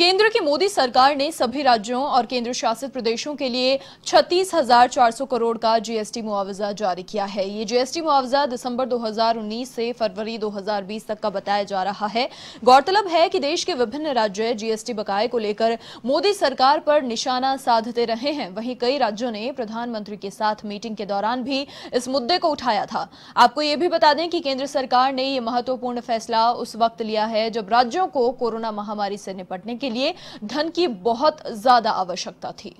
केंद्र की मोदी सरकार ने सभी राज्यों और केंद्र शासित प्रदेशों के लिए छत्तीस हजार चार सौ करोड़ का जीएसटी मुआवजा जारी किया है ये जीएसटी मुआवजा दिसंबर 2019 से फरवरी 2020 तक का बताया जा रहा है गौरतलब है कि देश के विभिन्न राज्य जीएसटी बकाए को लेकर मोदी सरकार पर निशाना साधते रहे हैं वहीं कई राज्यों ने प्रधानमंत्री के साथ मीटिंग के दौरान भी इस मुद्दे को उठाया था आपको ये भी बता दें कि केंद्र सरकार ने यह महत्वपूर्ण फैसला उस वक्त लिया है जब राज्यों को कोरोना महामारी से निपटने के लिए धन की बहुत ज़्यादा आवश्यकता थी